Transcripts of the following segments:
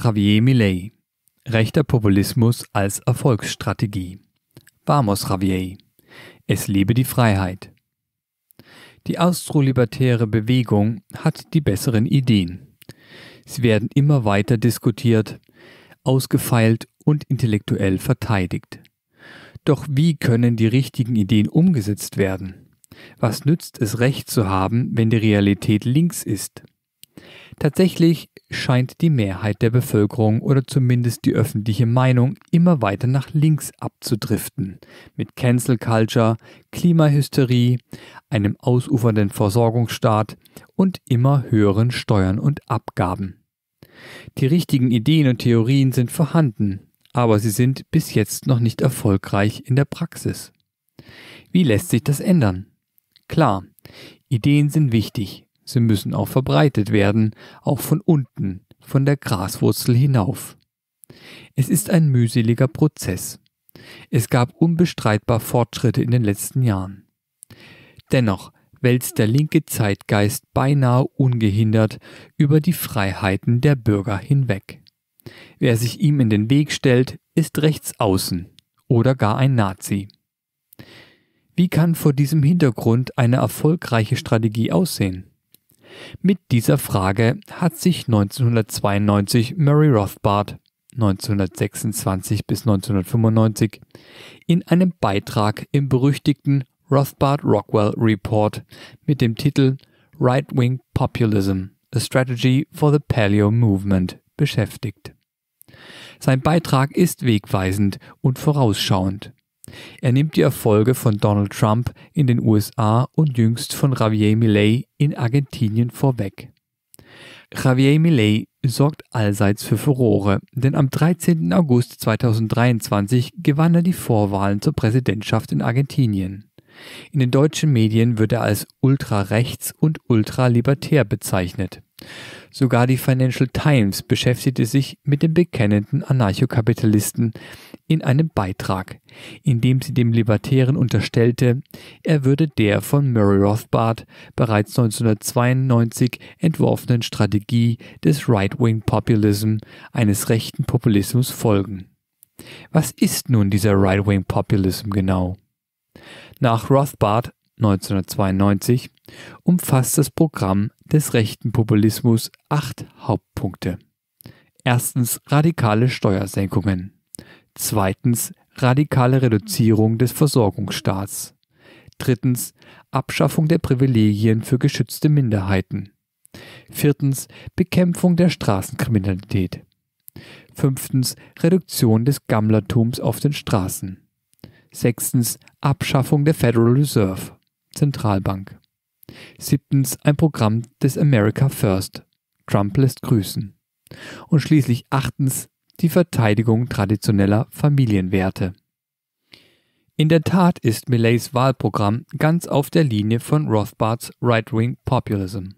Javier Millet. Rechter Populismus als Erfolgsstrategie. Vamos Javier. Es lebe die Freiheit. Die austrolibertäre Bewegung hat die besseren Ideen. Sie werden immer weiter diskutiert, ausgefeilt und intellektuell verteidigt. Doch wie können die richtigen Ideen umgesetzt werden? Was nützt es Recht zu haben, wenn die Realität links ist? Tatsächlich scheint die Mehrheit der Bevölkerung oder zumindest die öffentliche Meinung immer weiter nach links abzudriften, mit Cancel Culture, Klimahysterie, einem ausufernden Versorgungsstaat und immer höheren Steuern und Abgaben. Die richtigen Ideen und Theorien sind vorhanden, aber sie sind bis jetzt noch nicht erfolgreich in der Praxis. Wie lässt sich das ändern? Klar, Ideen sind wichtig, Sie müssen auch verbreitet werden, auch von unten, von der Graswurzel hinauf. Es ist ein mühseliger Prozess. Es gab unbestreitbar Fortschritte in den letzten Jahren. Dennoch wälzt der linke Zeitgeist beinahe ungehindert über die Freiheiten der Bürger hinweg. Wer sich ihm in den Weg stellt, ist rechts außen oder gar ein Nazi. Wie kann vor diesem Hintergrund eine erfolgreiche Strategie aussehen? Mit dieser Frage hat sich 1992 Murray Rothbard 1926 bis 1995 in einem Beitrag im berüchtigten Rothbard Rockwell Report mit dem Titel Right Wing Populism, a Strategy for the Paleo Movement beschäftigt. Sein Beitrag ist wegweisend und vorausschauend. Er nimmt die Erfolge von Donald Trump in den USA und jüngst von Javier Milei in Argentinien vorweg. Javier Milei sorgt allseits für Furore, denn am 13. August 2023 gewann er die Vorwahlen zur Präsidentschaft in Argentinien. In den deutschen Medien wird er als ultrarechts und ultralibertär bezeichnet. Sogar die Financial Times beschäftigte sich mit dem bekennenden Anarchokapitalisten in einem Beitrag, in dem sie dem Libertären unterstellte, er würde der von Murray Rothbard bereits 1992 entworfenen Strategie des Right-Wing Populism, eines rechten Populismus, folgen. Was ist nun dieser Right-Wing Populism genau? Nach Rothbard 1992 umfasst das Programm des rechten Populismus acht Hauptpunkte. Erstens radikale Steuersenkungen. Zweitens radikale Reduzierung des Versorgungsstaats. Drittens Abschaffung der Privilegien für geschützte Minderheiten. Viertens Bekämpfung der Straßenkriminalität. Fünftens Reduktion des Gammlertums auf den Straßen. Sechstens Abschaffung der Federal Reserve, Zentralbank. Siebtens ein Programm des America First. Trump lässt grüßen. Und schließlich achtens die Verteidigung traditioneller Familienwerte. In der Tat ist Millets Wahlprogramm ganz auf der Linie von Rothbards Right-Wing Populism.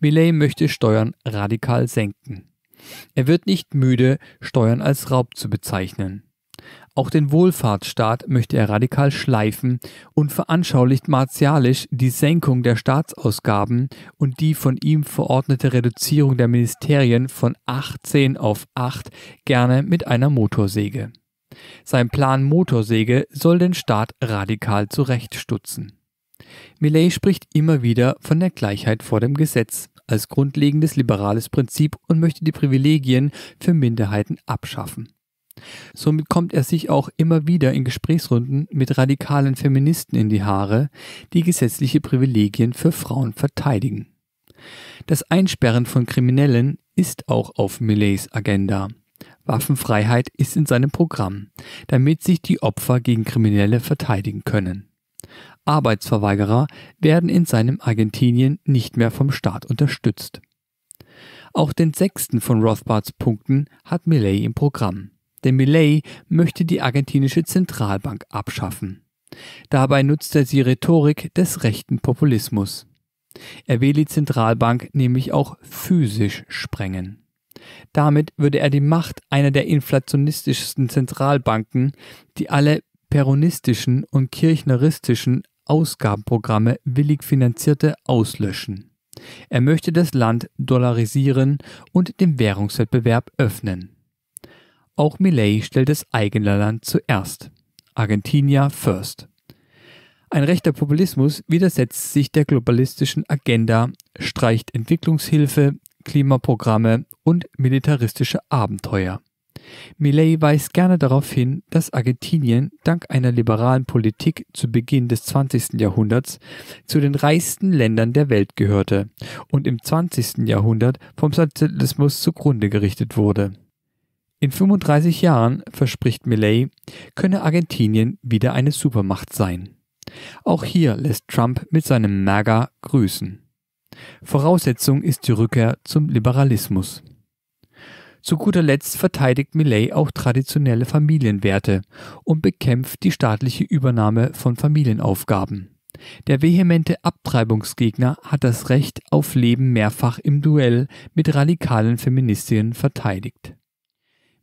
Millet möchte Steuern radikal senken. Er wird nicht müde, Steuern als Raub zu bezeichnen. Auch den Wohlfahrtsstaat möchte er radikal schleifen und veranschaulicht martialisch die Senkung der Staatsausgaben und die von ihm verordnete Reduzierung der Ministerien von 18 auf 8 gerne mit einer Motorsäge. Sein Plan Motorsäge soll den Staat radikal zurechtstutzen. Millet spricht immer wieder von der Gleichheit vor dem Gesetz als grundlegendes liberales Prinzip und möchte die Privilegien für Minderheiten abschaffen. Somit kommt er sich auch immer wieder in Gesprächsrunden mit radikalen Feministen in die Haare, die gesetzliche Privilegien für Frauen verteidigen. Das Einsperren von Kriminellen ist auch auf Millets Agenda. Waffenfreiheit ist in seinem Programm, damit sich die Opfer gegen Kriminelle verteidigen können. Arbeitsverweigerer werden in seinem Argentinien nicht mehr vom Staat unterstützt. Auch den sechsten von Rothbards Punkten hat Millet im Programm. Denn Millet möchte die argentinische Zentralbank abschaffen. Dabei nutzt er die Rhetorik des rechten Populismus. Er will die Zentralbank nämlich auch physisch sprengen. Damit würde er die Macht einer der inflationistischsten Zentralbanken, die alle peronistischen und kirchneristischen Ausgabenprogramme willig finanzierte, auslöschen. Er möchte das Land dollarisieren und den Währungswettbewerb öffnen. Auch Milley stellt das eigene Land zuerst. Argentinia first. Ein rechter Populismus widersetzt sich der globalistischen Agenda, streicht Entwicklungshilfe, Klimaprogramme und militaristische Abenteuer. Millet weist gerne darauf hin, dass Argentinien dank einer liberalen Politik zu Beginn des 20. Jahrhunderts zu den reichsten Ländern der Welt gehörte und im 20. Jahrhundert vom Sozialismus zugrunde gerichtet wurde. In 35 Jahren, verspricht Milley, könne Argentinien wieder eine Supermacht sein. Auch hier lässt Trump mit seinem MAGA grüßen. Voraussetzung ist die Rückkehr zum Liberalismus. Zu guter Letzt verteidigt Milley auch traditionelle Familienwerte und bekämpft die staatliche Übernahme von Familienaufgaben. Der vehemente Abtreibungsgegner hat das Recht auf Leben mehrfach im Duell mit radikalen Feministinnen verteidigt.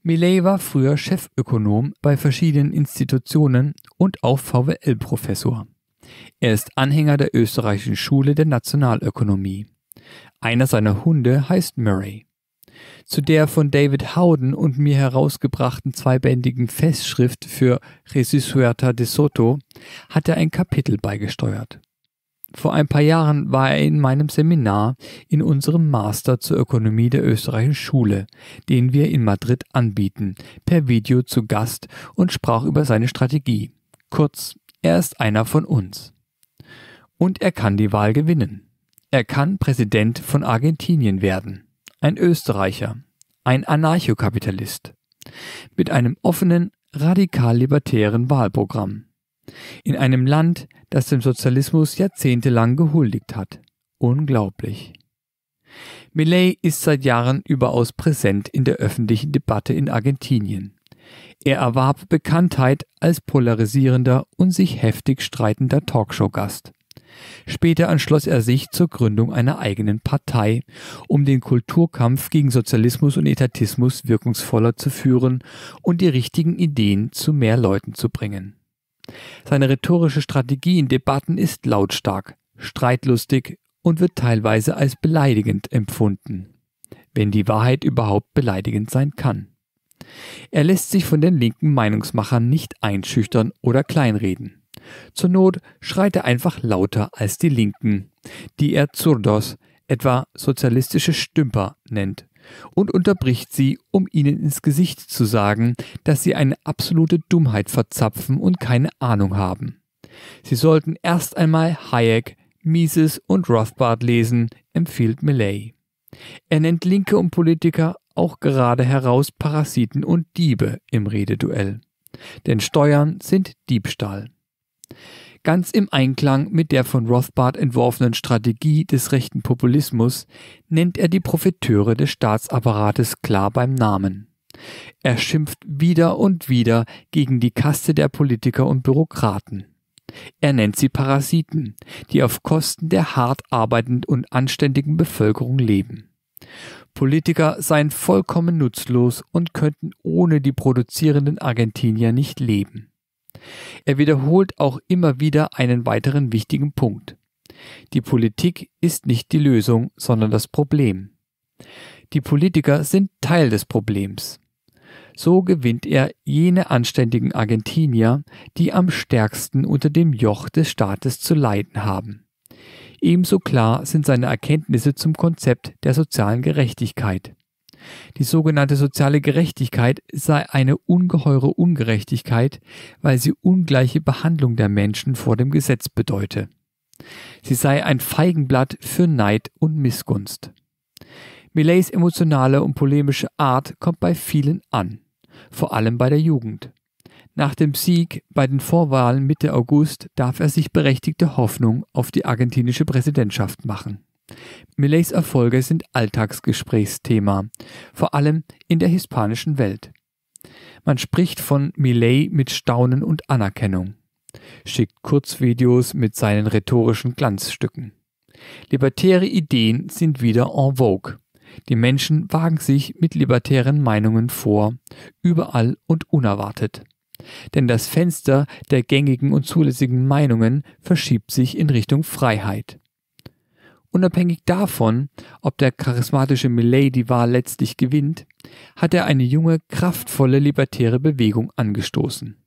Milley war früher Chefökonom bei verschiedenen Institutionen und auch VWL-Professor. Er ist Anhänger der österreichischen Schule der Nationalökonomie. Einer seiner Hunde heißt Murray. Zu der von David Howden und mir herausgebrachten zweibändigen Festschrift für Resusuerta de Soto hat er ein Kapitel beigesteuert. Vor ein paar Jahren war er in meinem Seminar in unserem Master zur Ökonomie der österreichischen Schule, den wir in Madrid anbieten, per Video zu Gast und sprach über seine Strategie. Kurz, er ist einer von uns. Und er kann die Wahl gewinnen. Er kann Präsident von Argentinien werden. Ein Österreicher. Ein Anarchokapitalist. Mit einem offenen, radikal-libertären Wahlprogramm. In einem Land, das dem Sozialismus jahrzehntelang gehuldigt hat. Unglaublich. Millet ist seit Jahren überaus präsent in der öffentlichen Debatte in Argentinien. Er erwarb Bekanntheit als polarisierender und sich heftig streitender Talkshow-Gast. Später entschloss er sich zur Gründung einer eigenen Partei, um den Kulturkampf gegen Sozialismus und Etatismus wirkungsvoller zu führen und die richtigen Ideen zu mehr Leuten zu bringen. Seine rhetorische Strategie in Debatten ist lautstark, streitlustig und wird teilweise als beleidigend empfunden, wenn die Wahrheit überhaupt beleidigend sein kann. Er lässt sich von den linken Meinungsmachern nicht einschüchtern oder kleinreden. Zur Not schreit er einfach lauter als die Linken, die er Zurdos, etwa sozialistische Stümper, nennt und unterbricht sie, um ihnen ins Gesicht zu sagen, dass sie eine absolute Dummheit verzapfen und keine Ahnung haben. Sie sollten erst einmal Hayek, Mises und Rothbard lesen, empfiehlt Millay. Er nennt Linke und Politiker auch gerade heraus Parasiten und Diebe im Rededuell. Denn Steuern sind Diebstahl ganz im Einklang mit der von Rothbard entworfenen Strategie des rechten Populismus, nennt er die Profiteure des Staatsapparates klar beim Namen. Er schimpft wieder und wieder gegen die Kaste der Politiker und Bürokraten. Er nennt sie Parasiten, die auf Kosten der hart arbeitenden und anständigen Bevölkerung leben. Politiker seien vollkommen nutzlos und könnten ohne die produzierenden Argentinier nicht leben. Er wiederholt auch immer wieder einen weiteren wichtigen Punkt. Die Politik ist nicht die Lösung, sondern das Problem. Die Politiker sind Teil des Problems. So gewinnt er jene anständigen Argentinier, die am stärksten unter dem Joch des Staates zu leiden haben. Ebenso klar sind seine Erkenntnisse zum Konzept der sozialen Gerechtigkeit. Die sogenannte soziale Gerechtigkeit sei eine ungeheure Ungerechtigkeit, weil sie ungleiche Behandlung der Menschen vor dem Gesetz bedeute. Sie sei ein Feigenblatt für Neid und Missgunst. Millets emotionale und polemische Art kommt bei vielen an, vor allem bei der Jugend. Nach dem Sieg bei den Vorwahlen Mitte August darf er sich berechtigte Hoffnung auf die argentinische Präsidentschaft machen. Millets Erfolge sind Alltagsgesprächsthema, vor allem in der hispanischen Welt. Man spricht von Millet mit Staunen und Anerkennung, schickt Kurzvideos mit seinen rhetorischen Glanzstücken. Libertäre Ideen sind wieder en vogue. Die Menschen wagen sich mit libertären Meinungen vor, überall und unerwartet. Denn das Fenster der gängigen und zulässigen Meinungen verschiebt sich in Richtung Freiheit. Unabhängig davon, ob der charismatische Milley die Wahl letztlich gewinnt, hat er eine junge, kraftvolle libertäre Bewegung angestoßen.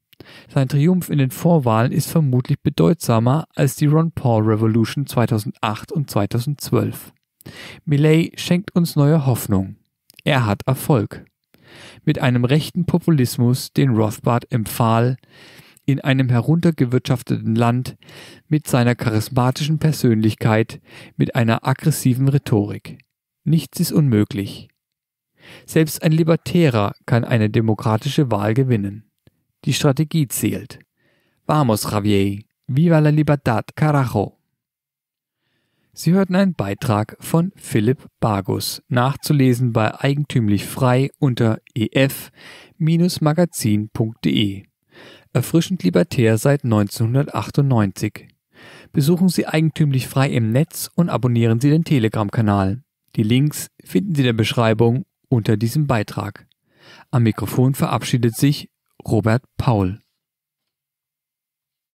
Sein Triumph in den Vorwahlen ist vermutlich bedeutsamer als die Ron Paul Revolution 2008 und 2012. Milley schenkt uns neue Hoffnung. Er hat Erfolg. Mit einem rechten Populismus, den Rothbard empfahl, in einem heruntergewirtschafteten Land mit seiner charismatischen Persönlichkeit, mit einer aggressiven Rhetorik. Nichts ist unmöglich. Selbst ein Libertärer kann eine demokratische Wahl gewinnen. Die Strategie zählt. Vamos, Javier. Viva la libertad, carajo. Sie hörten einen Beitrag von Philipp Bagus, nachzulesen bei eigentümlich frei unter ef-magazin.de erfrischend libertär seit 1998. Besuchen Sie Eigentümlich Frei im Netz und abonnieren Sie den Telegram-Kanal. Die Links finden Sie in der Beschreibung unter diesem Beitrag. Am Mikrofon verabschiedet sich Robert Paul.